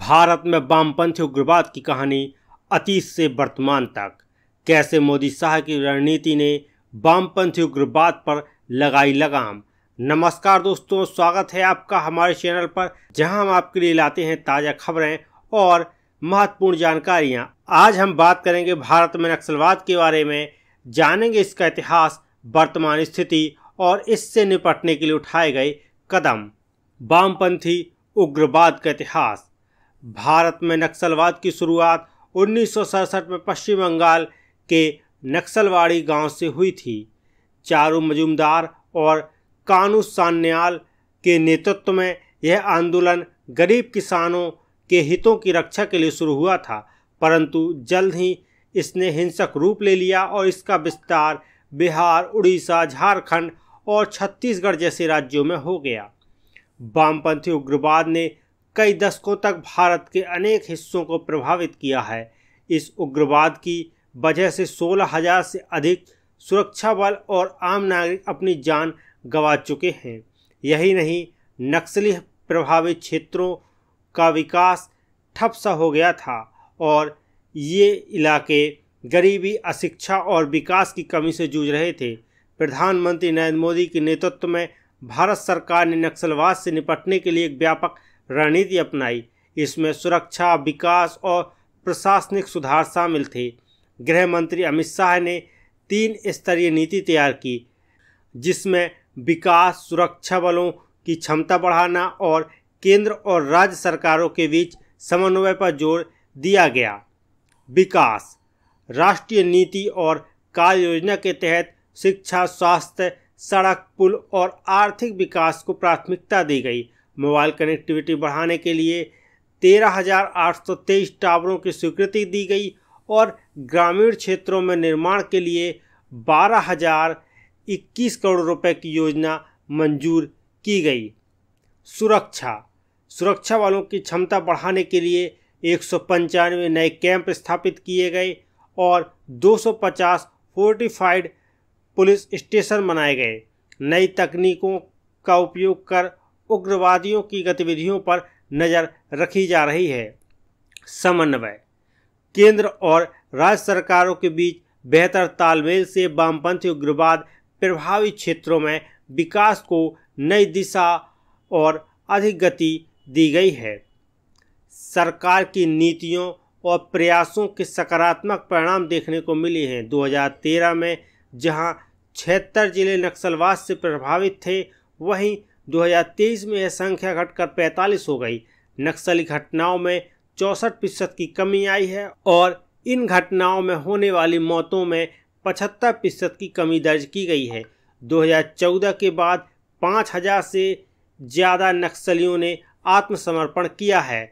भारत में वामपंथी उग्रवाद की कहानी अतीत से वर्तमान तक कैसे मोदी शाह की रणनीति ने वामपंथी उग्रवाद पर लगाई लगाम नमस्कार दोस्तों स्वागत है आपका हमारे चैनल पर जहां हम आपके लिए लाते हैं ताज़ा खबरें और महत्वपूर्ण जानकारियां। आज हम बात करेंगे भारत में नक्सलवाद के बारे में जानेंगे इसका इतिहास वर्तमान स्थिति और इससे निपटने के लिए उठाए गए कदम वामपंथी उग्रवाद का इतिहास भारत में नक्सलवाद की शुरुआत उन्नीस में पश्चिम बंगाल के नक्सलवाड़ी गांव से हुई थी चारू मजूमदार और कानू सान्याल के नेतृत्व में यह आंदोलन गरीब किसानों के हितों की रक्षा के लिए शुरू हुआ था परंतु जल्द ही इसने हिंसक रूप ले लिया और इसका विस्तार बिहार उड़ीसा झारखंड और छत्तीसगढ़ जैसे राज्यों में हो गया वामपंथी उग्रवाद ने कई दशकों तक भारत के अनेक हिस्सों को प्रभावित किया है इस उग्रवाद की वजह से सोलह हजार से अधिक सुरक्षा बल और आम नागरिक अपनी जान गंवा चुके हैं यही नहीं नक्सली प्रभावित क्षेत्रों का विकास ठप सा हो गया था और ये इलाके गरीबी अशिक्षा और विकास की कमी से जूझ रहे थे प्रधानमंत्री नरेंद्र मोदी के नेतृत्व में भारत सरकार ने नक्सलवाद से निपटने के लिए एक व्यापक रणनीति अपनाई इसमें सुरक्षा विकास और प्रशासनिक सुधार शामिल थे गृह मंत्री अमित शाह ने तीन स्तरीय नीति तैयार की जिसमें विकास सुरक्षा बलों की क्षमता बढ़ाना और केंद्र और राज्य सरकारों के बीच समन्वय पर जोर दिया गया विकास राष्ट्रीय नीति और कार्य योजना के तहत शिक्षा स्वास्थ्य सड़क पुल और आर्थिक विकास को प्राथमिकता दी गई मोबाइल कनेक्टिविटी बढ़ाने के लिए तेरह हजार आठ सौ तेईस टावरों की स्वीकृति दी गई और ग्रामीण क्षेत्रों में निर्माण के लिए बारह हजार इक्कीस करोड़ रुपए की योजना मंजूर की गई सुरक्षा सुरक्षा वालों की क्षमता बढ़ाने के लिए एक नए कैंप स्थापित किए गए और 250 फोर्टिफाइड पुलिस स्टेशन बनाए गए नई तकनीकों का उपयोग कर उग्रवादियों की गतिविधियों पर नज़र रखी जा रही है समन्वय केंद्र और राज्य सरकारों के बीच बेहतर तालमेल से वामपंथी उग्रवाद प्रभावित क्षेत्रों में विकास को नई दिशा और अधिक गति दी गई है सरकार की नीतियों और प्रयासों के सकारात्मक परिणाम देखने को मिले हैं 2013 में जहां छिहत्तर जिले नक्सलवाद से प्रभावित थे वहीं 2023 में यह संख्या घटकर 45 हो गई नक्सली घटनाओं में चौंसठ प्रतिशत की कमी आई है और इन घटनाओं में होने वाली मौतों में पचहत्तर प्रतिशत की कमी दर्ज की गई है 2014 के बाद 5000 से ज़्यादा नक्सलियों ने आत्मसमर्पण किया है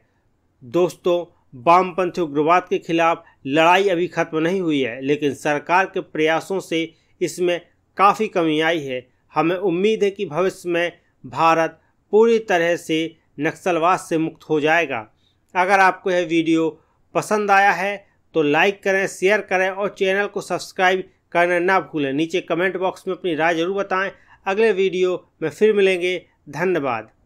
दोस्तों वामपंथी उग्रवाद के खिलाफ लड़ाई अभी खत्म नहीं हुई है लेकिन सरकार के प्रयासों से इसमें काफ़ी कमी आई है हमें उम्मीद है कि भविष्य में भारत पूरी तरह से नक्सलवाद से मुक्त हो जाएगा अगर आपको यह वीडियो पसंद आया है तो लाइक करें शेयर करें और चैनल को सब्सक्राइब करना ना भूलें नीचे कमेंट बॉक्स में अपनी राय जरूर बताएं अगले वीडियो में फिर मिलेंगे धन्यवाद